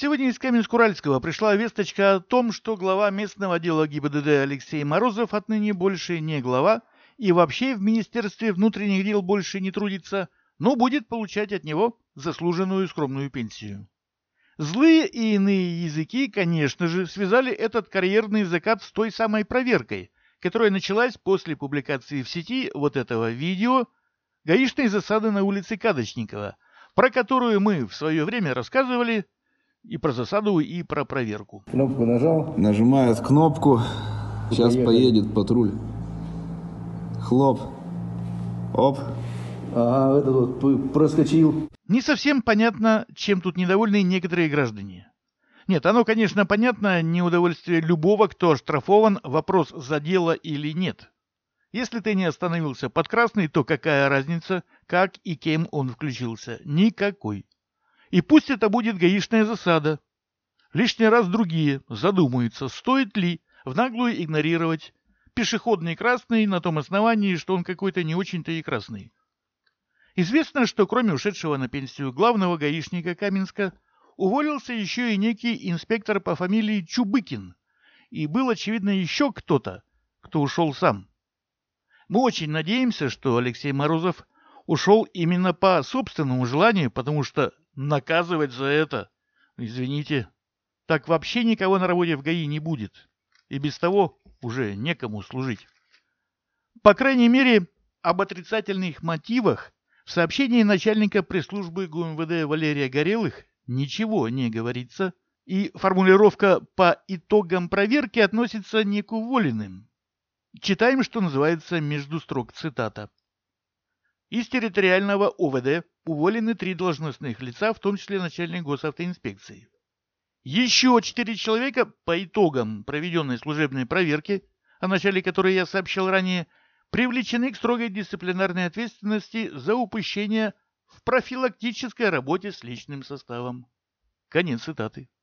Сегодня из Каменск-Уральского пришла весточка о том, что глава местного отдела ГИБДД Алексей Морозов отныне больше не глава и вообще в Министерстве внутренних дел больше не трудится, но будет получать от него заслуженную скромную пенсию. Злые и иные языки, конечно же, связали этот карьерный закат с той самой проверкой, которая началась после публикации в сети вот этого видео гаишной засады на улице Кадочникова, про которую мы в свое время рассказывали – и про засаду, и про проверку. Кнопку нажал? Нажимает кнопку. Сейчас Поехали. поедет патруль. Хлоп. Оп. Ага, этот вот проскочил. Не совсем понятно, чем тут недовольны некоторые граждане. Нет, оно, конечно, понятно, неудовольствие любого, кто оштрафован, вопрос за дело или нет. Если ты не остановился под красный, то какая разница, как и кем он включился? Никакой. И пусть это будет гаишная засада. Лишний раз другие задумаются, стоит ли в наглую игнорировать пешеходный красный на том основании, что он какой-то не очень-то и красный. Известно, что кроме ушедшего на пенсию главного гаишника Каменска, уволился еще и некий инспектор по фамилии Чубыкин, и был, очевидно, еще кто-то, кто ушел сам. Мы очень надеемся, что Алексей Морозов ушел именно по собственному желанию, потому что наказывать за это. Извините, так вообще никого на работе в ГАИ не будет. И без того уже некому служить. По крайней мере, об отрицательных мотивах в сообщении начальника пресс-службы ГУМВД Валерия Горелых ничего не говорится, и формулировка «по итогам проверки» относится не к уволенным. Читаем, что называется между строк цитата. Из территориального ОВД уволены три должностных лица, в том числе начальник госавтоинспекции. Еще четыре человека по итогам проведенной служебной проверки, о начале которой я сообщил ранее, привлечены к строгой дисциплинарной ответственности за упущение в профилактической работе с личным составом. Конец цитаты.